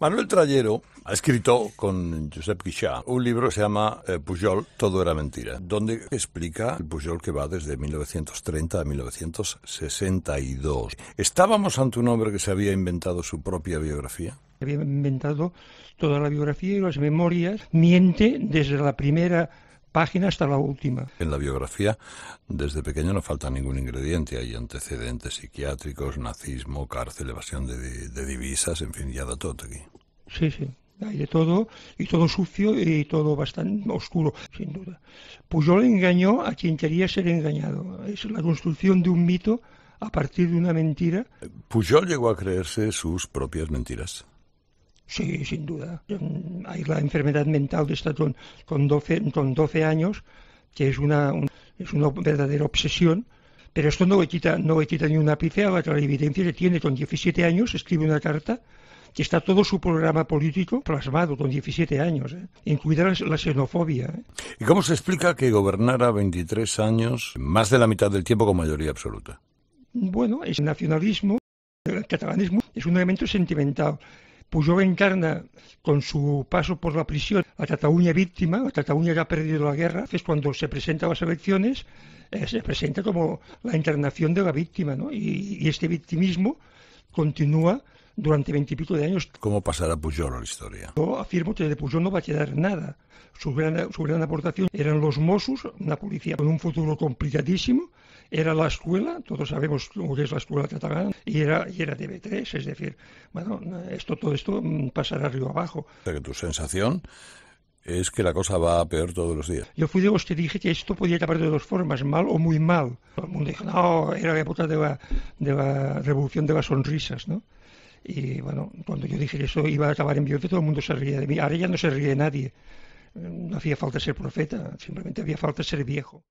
Manuel Trallero ha escrito con Josep Guichard un libro que se llama eh, Pujol, todo era mentira, donde explica el Pujol que va desde 1930 a 1962. ¿Estábamos ante un hombre que se había inventado su propia biografía? Había inventado toda la biografía y las memorias, miente desde la primera página hasta la última. En la biografía, desde pequeño no falta ningún ingrediente. Hay antecedentes psiquiátricos, nazismo, cárcel, evasión de, divisas, en fin, ya da todo aquí. Sí, sí. Hay de todo, y todo sucio y todo bastante oscuro, sin duda. Pujol pues engañó a quien quería ser engañado. Es la construcción de un mito a partir de una mentira. Pujol llegó a creerse sus propias mentiras. Sí, sin duda. Hay la enfermedad mental de estar con, 12, con 12 años, que es una, es una verdadera obsesión, pero esto no le quita, no ni un ápice a la clarividencia que tiene con 17 años, escribe una carta que está todo su programa político plasmado con 17 años, ¿eh? incluida la, xenofobia. ¿eh? ¿Y cómo se explica que gobernara 23 años, más de la mitad del tiempo con mayoría absoluta? Bueno, es nacionalismo, el catalanismo es un elemento sentimental. Pujol encarna con su paso por la prisión a Cataluña víctima, a Cataluña que ha perdido la guerra, es cuando se presenta a las elecciones, eh, se presenta como la internación de la víctima, ¿no? Y, este victimismo continúa durante veintipico de años. ¿Cómo pasará Pujol en la historia? Yo afirmo que de Pujol no va a quedar nada. Su gran, su gran aportación eran los Mossos, una policía con un futuro complicadísimo, era la escuela, todos sabemos lo que es la escuela de y era, y era TV3, es decir, bueno, esto, todo esto mm, pasará río abajo. tu sensación es que la cosa va a peor todos los días. Yo fui de vos, que dije que esto podía acabar de dos formas, mal o muy mal. Todo el mundo dijo, no, era la época de la, revolución de las sonrisas, ¿no? Y bueno, cuando yo dije que eso iba a acabar en violencia, todo el mundo se ría de mí. Ahora ya no se ríe nadie. No hacía falta ser profeta, simplemente había falta ser viejo.